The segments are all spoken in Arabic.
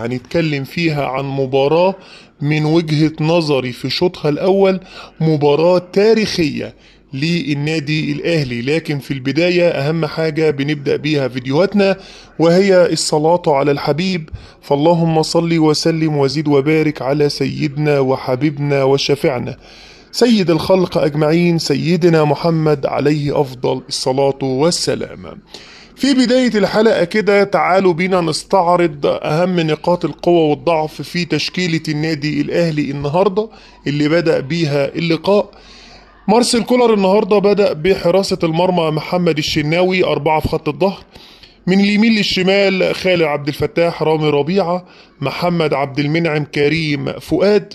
هنتكلم فيها عن مباراة من وجهة نظري في شوطها الأول مباراة تاريخية للنادي الأهلي لكن في البداية أهم حاجة بنبدأ بيها فيديوهاتنا وهي الصلاة على الحبيب فاللهم صل وسلم وزيد وبارك على سيدنا وحبيبنا وشفعنا سيد الخلق أجمعين سيدنا محمد عليه أفضل الصلاة والسلام في بداية الحلقة كده تعالوا بينا نستعرض أهم نقاط القوة والضعف في تشكيلة النادي الأهلي النهاردة اللي بدأ بيها اللقاء مارسيل كولر النهاردة بدأ بحراسة المرمى محمد الشناوي أربعة في خط الظهر من اليمين للشمال خالد عبد الفتاح رامي ربيعة محمد عبد المنعم كريم فؤاد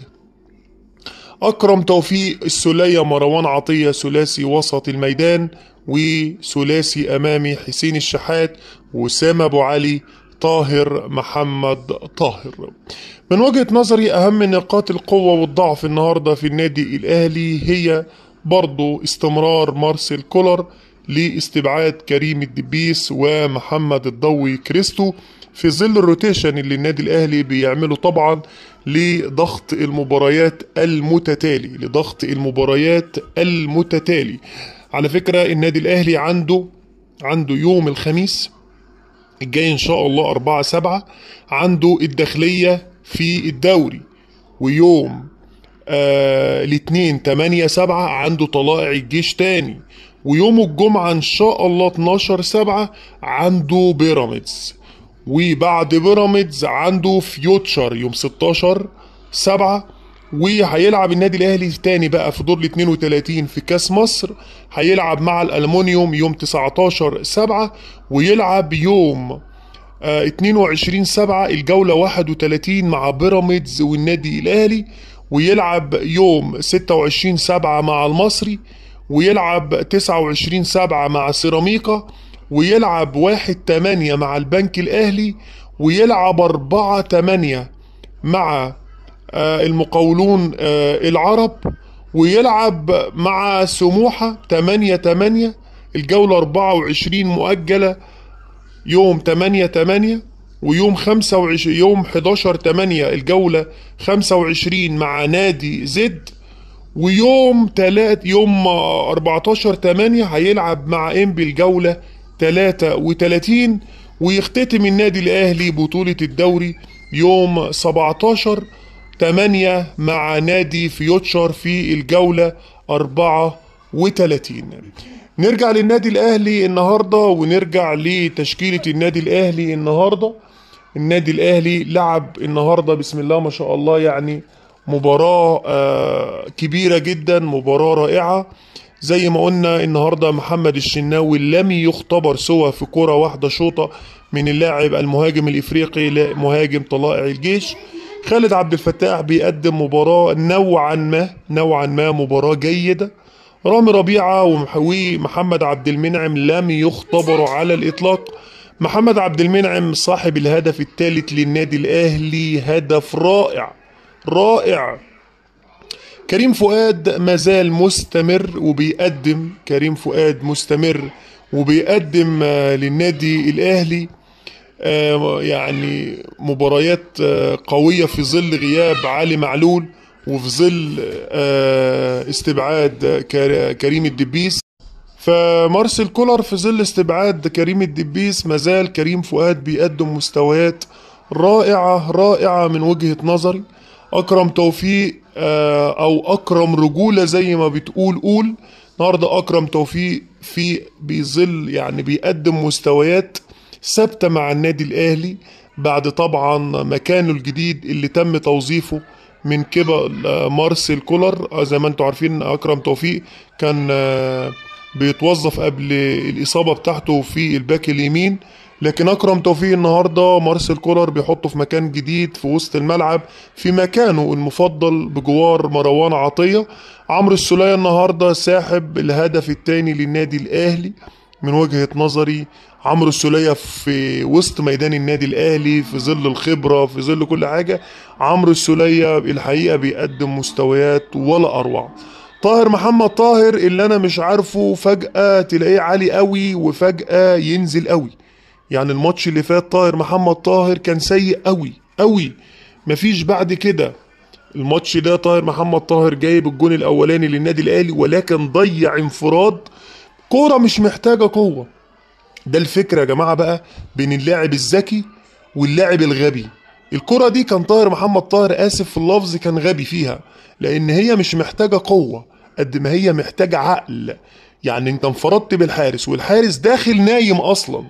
أكرم توفيق السلية مروان عطية ثلاثي وسط الميدان وثلاثي أمامي حسين الشحات وسام أبو علي طاهر محمد طاهر من وجهة نظري أهم نقاط القوة والضعف النهاردة في النادي الأهلي هي برضو استمرار مارسيل كولر لاستبعاد كريم الدبيس ومحمد الضوي كريستو في ظل الروتيشن اللي النادي الاهلي بيعمله طبعا لضغط المباريات المتتالي لضغط المباريات المتتالي على فكرة النادي الأهلي عنده عنده يوم الخميس الجاي إن شاء الله أربعة سبعة عنده الداخلية في الدوري ويوم آه الاثنين تمانية سبعة عنده طلائع الجيش تاني ويوم الجمعة إن شاء الله 12 سبعة عنده بيراميدز وبعد بيراميدز عنده فيوتشر يوم 16 سبعة وهيلعب النادي الاهلي تاني بقى في دور ال 32 في كاس مصر هيلعب مع الالمونيوم يوم 19 7 ويلعب يوم 22 آه، 7 الجولة 31 مع بيراميدز والنادي الاهلي ويلعب يوم 26 7 مع المصري ويلعب 29 7 مع سيراميكا ويلعب 1 8 مع البنك الاهلي ويلعب 4 8 مع آه، المقاولون آه، العرب ويلعب مع سموحة 8 8 الجولة 24 مؤجلة يوم 8 8 ويوم 25 يوم 11 8 الجولة 25 مع نادي زد ويوم 3 يوم 14 8 هيلعب مع انبي الجولة 33 ويختتم النادي الاهلي بطولة الدوري يوم 17 8 مع نادي فيوتشر في الجولة 34 نرجع للنادي الأهلي النهاردة ونرجع لتشكيلة النادي الأهلي النهاردة النادي الأهلي لعب النهاردة بسم الله ما شاء الله يعني مباراة آه، كبيرة جدا مباراة رائعة زي ما قلنا النهارده محمد الشناوي لم يختبر سوى في كرة واحدة شوطة من اللاعب المهاجم الافريقي لمهاجم طلائع الجيش خالد عبد الفتاح بيقدم مباراة نوعا ما نوعا ما مباراة جيدة رامي ربيعة ومحوي محمد عبد المنعم لم يختبروا على الإطلاق محمد عبد المنعم صاحب الهدف الثالث للنادي الأهلي هدف رائع رائع كريم فؤاد مازال مستمر وبيقدم كريم فؤاد مستمر وبيقدم للنادي الأهلي آه، يعني مباريات آه، قوية في ظل غياب علي معلول وفي ظل آه، استبعاد كريم الدبيس فمارسيل كولر في ظل استبعاد كريم الدبيس مازال كريم فؤاد بيقدم مستويات رائعة رائعة من وجهة نظري أكرم توفيق أو أكرم رجولة زي ما بتقول قول النهاردة أكرم توفيق في بيظل يعني بيقدم مستويات ثابته مع النادي الاهلي بعد طبعا مكانه الجديد اللي تم توظيفه من قبل آه، مارسيل كولر آه، زي ما انتم عارفين اكرم توفيق كان آه، بيتوظف قبل الاصابه بتاعته في الباك اليمين لكن اكرم توفيق النهارده مارسيل كولر بيحطه في مكان جديد في وسط الملعب في مكانه المفضل بجوار مروان عطيه عمرو السوليه النهارده ساحب الهدف الثاني للنادي الاهلي من وجهه نظري عمرو السوليه في وسط ميدان النادي الاهلي في ظل الخبره في ظل كل حاجه عمرو السوليه الحقيقه بيقدم مستويات ولا اروع طاهر محمد طاهر اللي انا مش عارفه فجاه تلاقيه عالي قوي وفجاه ينزل قوي يعني الماتش اللي فات طاهر محمد طاهر كان سيء قوي قوي مفيش بعد كده الماتش ده طاهر محمد طاهر جايب الجون الاولاني للنادي الاهلي ولكن ضيع انفراد كوره مش محتاجه قوه ده الفكره يا جماعه بقى بين اللاعب الذكي واللاعب الغبي الكرة دي كان طاهر محمد طاهر آسف في اللفظ كان غبي فيها لأن هي مش محتاجة قوة قد ما هي محتاجة عقل يعني أنت انفردت بالحارس والحارس داخل نايم أصلا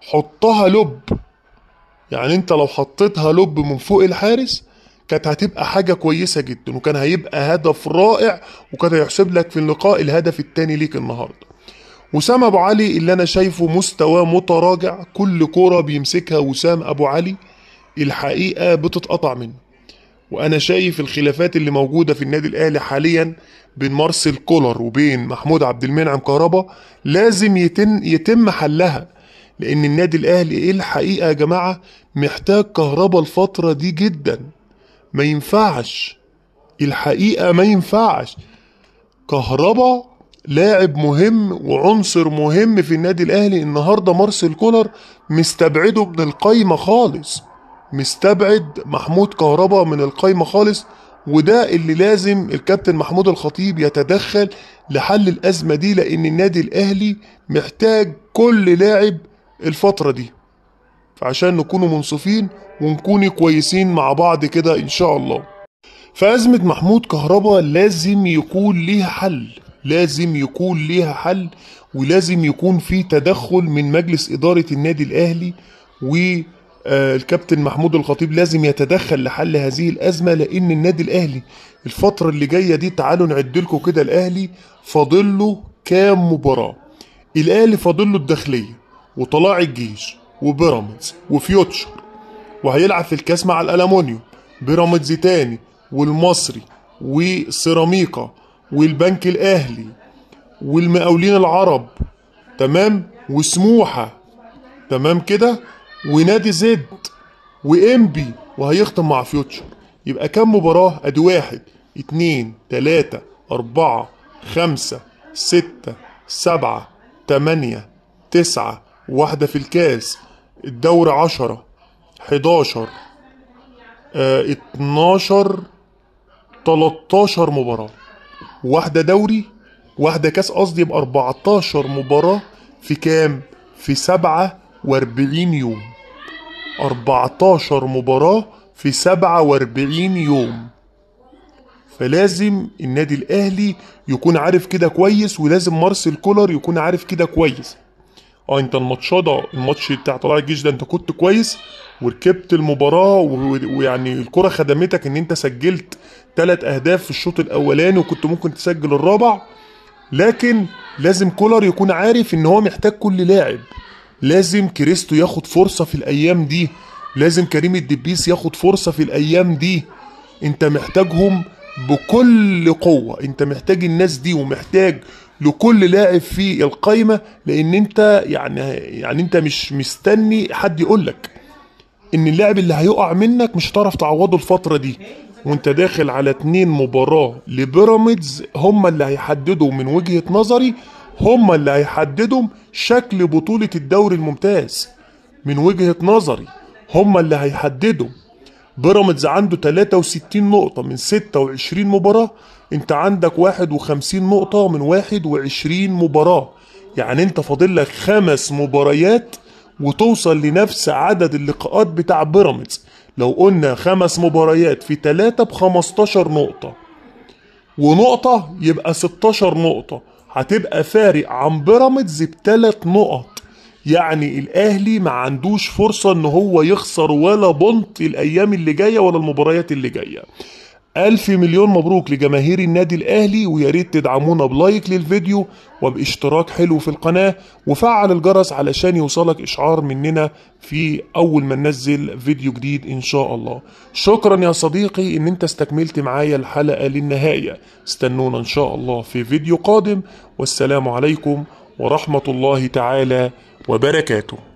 حطها لب يعني أنت لو حطيتها لب من فوق الحارس كانت هتبقى حاجة كويسة جدا وكان هيبقى هدف رائع وكان هيحسب لك في اللقاء الهدف التاني ليك النهارده وسام ابو علي اللي انا شايفه مستواه متراجع كل كوره بيمسكها وسام ابو علي الحقيقه بتتقطع منه وانا شايف الخلافات اللي موجوده في النادي الاهلي حاليا بين مارسيل كولر وبين محمود عبد المنعم كهربا لازم يتم يتم حلها لان النادي الاهلي ايه الحقيقه يا جماعه محتاج كهربا الفتره دي جدا ما ينفعش الحقيقه ما ينفعش كهربا لاعب مهم وعنصر مهم في النادي الاهلي النهارده مارسيل كولر مستبعده من القايمه خالص مستبعد محمود كهربا من القايمه خالص وده اللي لازم الكابتن محمود الخطيب يتدخل لحل الازمه دي لان النادي الاهلي محتاج كل لاعب الفتره دي فعشان نكونوا منصفين ونكون كويسين مع بعض كده ان شاء الله فازمه محمود كهربا لازم يكون ليها حل لازم يكون ليها حل ولازم يكون في تدخل من مجلس إدارة النادي الأهلي والكابتن محمود الخطيب لازم يتدخل لحل هذه الأزمة لأن النادي الأهلي الفترة اللي جاية دي تعالوا نعد لكم كده الأهلي فاضله كام مباراة الأهلي فاضله الداخلية وطلاع الجيش وبيراميدز وفيوتشر وهيلعب في الكاس مع الألمونيوم بيراميدز تاني والمصري وسيراميكا والبنك الاهلي والمقاولين العرب تمام وسموحه تمام كده ونادي زد وامبي وهيختم مع فيوتشر يبقى كم مباراه ادي واحد اتنين تلاته اربعه خمسه سته سبعه تمانيه تسعه واحده في الكاس الدوري عشره حداشر آه، اتناشر تلاتاشر مباراه واحده دوري واحده كاس قصدي يبقى 14 مباراه في كام في 47 يوم 14 مباراه في 47 يوم فلازم النادي الاهلي يكون عارف كده كويس ولازم مارسيل كولر يكون عارف كده كويس اه انت الماتش ده الماتش بتاع طلائع الجيش ده انت كنت كويس وركبت المباراه ويعني الكره خدمتك ان انت سجلت ثلاث اهداف في الشوط الاولاني وكنت ممكن تسجل الرابع لكن لازم كولر يكون عارف ان هو محتاج كل لاعب لازم كريستو ياخد فرصه في الايام دي لازم كريم الدبيس ياخد فرصه في الايام دي انت محتاجهم بكل قوه انت محتاج الناس دي ومحتاج لكل لاعب في القايمه لان انت يعني يعني انت مش مستني حد يقولك ان اللاعب اللي هيقع منك مش هتعرف تعوضه الفتره دي وانت داخل على اتنين مباراة لبيراميدز هما اللي هيحددوا من وجهة نظري هما اللي هيحددوا شكل بطولة الدوري الممتاز من وجهة نظري هما اللي هيحددوا بيراميدز عنده 63 نقطة من 26 مباراة انت عندك 51 نقطة من 21 مباراة يعني انت فاضل لك خمس مباريات وتوصل لنفس عدد اللقاءات بتاع بيراميدز لو قلنا خمس مباريات في تلاتة بخمستاشر نقطة ونقطة يبقى ستاشر نقطة هتبقى فارق عن بيراميدز بتلات نقط يعني الاهلي ما عندوش فرصة ان هو يخسر ولا بنط الايام اللي جاية ولا المباريات اللي جاية ألف مليون مبروك لجماهير النادي الأهلي وياريت تدعمونا بلايك للفيديو وباشتراك حلو في القناة وفعل الجرس علشان يوصلك إشعار مننا في أول ما ننزل فيديو جديد إن شاء الله شكرا يا صديقي إن أنت استكملت معايا الحلقة للنهاية استنونا إن شاء الله في فيديو قادم والسلام عليكم ورحمة الله تعالى وبركاته